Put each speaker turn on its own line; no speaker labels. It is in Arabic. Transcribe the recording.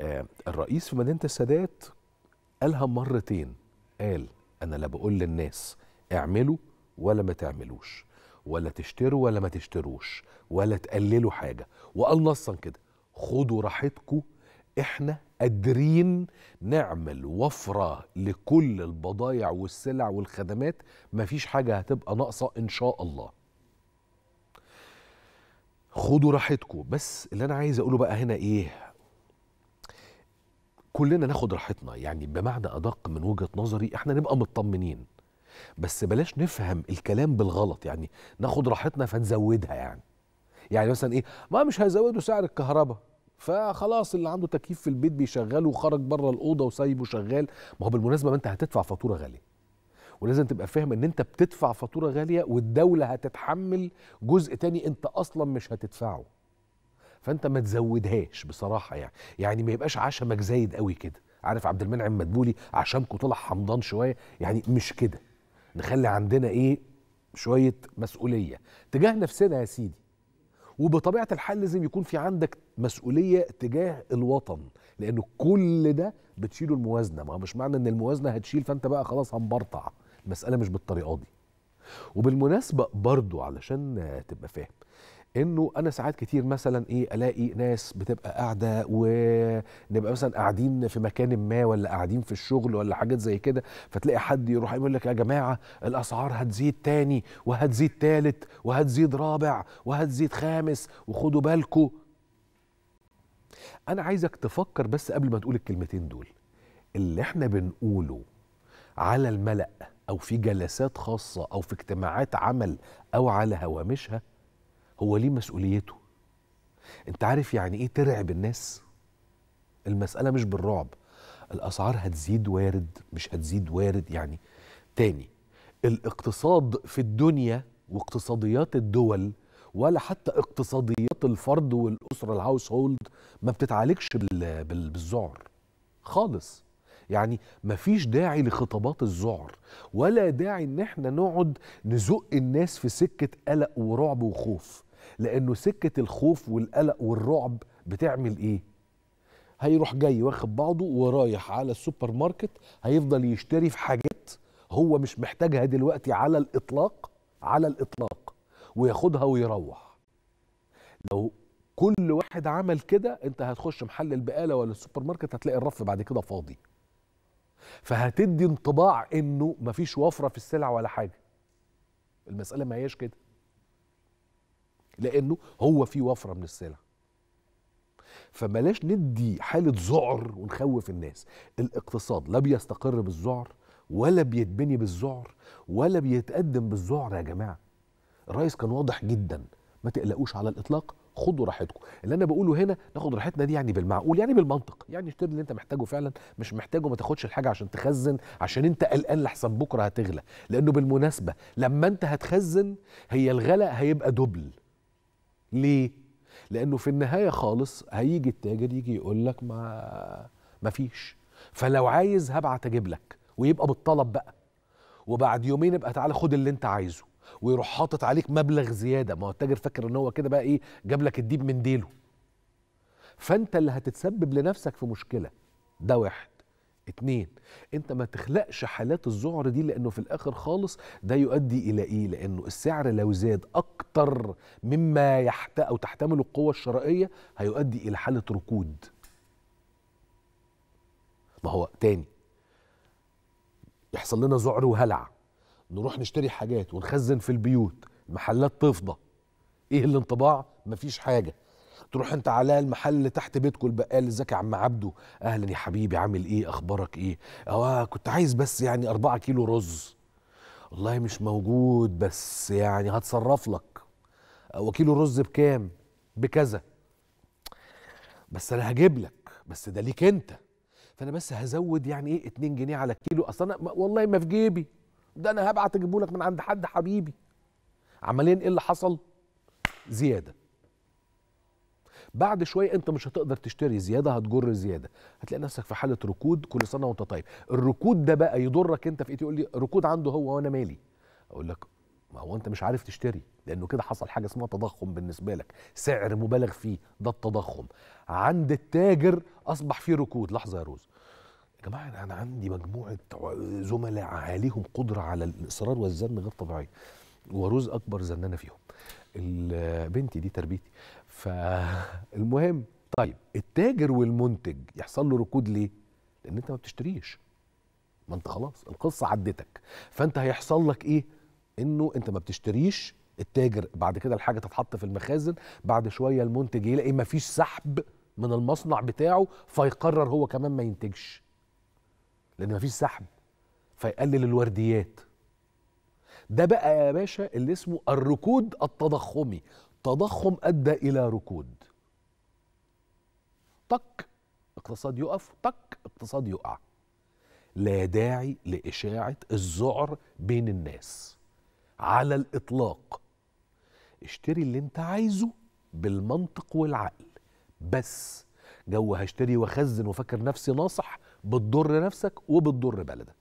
آه، الرئيس في مدينه السادات قالها مرتين قال انا لا بقول للناس اعملوا ولا ما تعملوش ولا تشتروا ولا ما تشتروش ولا تقللوا حاجه وقال نصا كده خدوا راحتكم احنا قادرين نعمل وفره لكل البضائع والسلع والخدمات مفيش حاجه هتبقى ناقصه ان شاء الله خدوا راحتكم بس اللي انا عايز اقوله بقى هنا ايه كلنا ناخد راحتنا يعني بمعنى ادق من وجهه نظري احنا نبقى مطمنين بس بلاش نفهم الكلام بالغلط يعني ناخد راحتنا فنزودها يعني يعني مثلا ايه ما مش هيزودوا سعر الكهرباء فخلاص اللي عنده تكييف في البيت بيشغله وخرج بره الاوضه وسايبه شغال ما هو بالمناسبه ما انت هتدفع فاتوره غاليه ولازم تبقى فاهم ان انت بتدفع فاتوره غاليه والدوله هتتحمل جزء تاني انت اصلا مش هتدفعه فانت ما تزودهاش بصراحه يعني يعني ما يبقاش عشمك زايد قوي كده عارف عبد المنعم مدبولي عشمكم طلع حمضان شويه يعني مش كده نخلي عندنا ايه شويه مسؤوليه تجاه نفسنا يا سيدي وبطبيعه الحال لازم يكون في عندك مسؤوليه تجاه الوطن لان كل ده بتشيله الموازنه ما مش معنى ان الموازنه هتشيل فانت بقى خلاص هنبرطع المساله مش بالطريقه دي وبالمناسبه برضو علشان تبقى فاهم انه انا ساعات كتير مثلا ايه الاقي ناس بتبقى قاعده ونبقى مثلا قاعدين في مكان ما ولا قاعدين في الشغل ولا حاجات زي كده فتلاقي حد يروح يقول لك يا جماعه الاسعار هتزيد تاني وهتزيد تالت وهتزيد رابع وهتزيد خامس وخدوا بالكم انا عايزك تفكر بس قبل ما تقول الكلمتين دول اللي احنا بنقوله على الملأ او في جلسات خاصه او في اجتماعات عمل او على هوامشها هو ليه مسؤوليته انت عارف يعني ايه ترعب الناس المسألة مش بالرعب الأسعار هتزيد وارد مش هتزيد وارد يعني تاني الاقتصاد في الدنيا واقتصاديات الدول ولا حتى اقتصاديات الفرد والأسرة الهاوس هولد ما بتتعالجش بالذعر خالص يعني مفيش داعي لخطابات الذعر ولا داعي ان احنا نقعد نزق الناس في سكة قلق ورعب وخوف لانه سكه الخوف والقلق والرعب بتعمل ايه هيروح جاي واخد بعضه ورايح على السوبر ماركت هيفضل يشتري في حاجات هو مش محتاجها دلوقتي على الاطلاق على الاطلاق وياخدها ويروح لو كل واحد عمل كده انت هتخش محل البقاله ولا السوبر ماركت هتلاقي الرف بعد كده فاضي فهتدي انطباع انه مفيش وفره في السلع ولا حاجه المساله ما هياش كده لانه هو في وفره من السلع فبلاش ندي حاله ذعر ونخوف الناس الاقتصاد لا بيستقر بالذعر ولا بيتبني بالذعر ولا بيتقدم بالذعر يا جماعه الرئيس كان واضح جدا ما تقلقوش على الاطلاق خدوا راحتكم اللي انا بقوله هنا ناخد راحتنا دي يعني بالمعقول يعني بالمنطق يعني اشتري اللي انت محتاجه فعلا مش محتاجه ما تاخدش الحاجه عشان تخزن عشان انت قلقان لحسن بكره هتغلى لانه بالمناسبه لما انت هتخزن هي الغلاء هيبقى دبل ليه؟ لأنه في النهاية خالص هيجي التاجر يجي يقول لك ما ما فيش فلو عايز هبعت أجيب لك ويبقى بالطلب بقى وبعد يومين ابقى تعالى خد اللي أنت عايزه ويروح حاطط عليك مبلغ زيادة ما هو التاجر فاكر إن هو كده بقى إيه جاب لك الديب من ديله فأنت اللي هتتسبب لنفسك في مشكلة ده واحد اتنين انت ما تخلقش حالات الذعر دي لانه في الاخر خالص ده يؤدي الى ايه لانه السعر لو زاد اكتر مما يحت او تحتمل القوه الشرائيه هيؤدي الى حاله ركود ما هو تاني يحصل لنا ذعر وهلع نروح نشتري حاجات ونخزن في البيوت المحلات تفضى ايه الانطباع مفيش حاجه تروح انت على المحل اللي تحت بيتكم البقال ازيك يا عم عبده اهلا يا حبيبي عامل ايه اخبارك ايه اه كنت عايز بس يعني 4 كيلو رز والله مش موجود بس يعني هتصرف لك وكيلو رز بكام بكذا بس انا هجيب لك بس ده ليك انت فانا بس هزود يعني ايه 2 جنيه على الكيلو اصل انا والله ما في جيبي ده انا هبعت اجيبه لك من عند حد حبيبي عمليا ايه اللي حصل زياده بعد شويه انت مش هتقدر تشتري زياده هتجر زياده هتلاقي نفسك في حاله ركود كل سنه وانت طيب الركود ده بقى يضرك انت في ايه تقول لي ركود عنده هو وانا مالي اقول لك ما هو انت مش عارف تشتري لانه كده حصل حاجه اسمها تضخم بالنسبه لك سعر مبالغ فيه ده التضخم عند التاجر اصبح فيه ركود لحظه يا روز يا جماعه انا عندي مجموعه زملاء عليهم قدره على الاصرار والزن غير طبيعيه وروز اكبر زنانه فيهم بنتي دي تربيتي فالمهم طيب التاجر والمنتج يحصل له ركود ليه لان انت ما بتشتريش ما انت خلاص القصه عدتك فانت هيحصل لك ايه انه انت ما بتشتريش التاجر بعد كده الحاجه تتحط في المخازن بعد شويه المنتج يلاقي ما فيش سحب من المصنع بتاعه فيقرر هو كمان ما ينتجش لان ما فيش سحب فيقلل الورديات ده بقى يا باشا اللي اسمه الركود التضخمي تضخم ادى الى ركود طك اقتصاد يقف طك اقتصاد يقع لا داعي لاشاعه الذعر بين الناس على الاطلاق اشتري اللي انت عايزه بالمنطق والعقل بس جو هشتري واخزن وفاكر نفسي ناصح بتضر نفسك وبتضر بلدك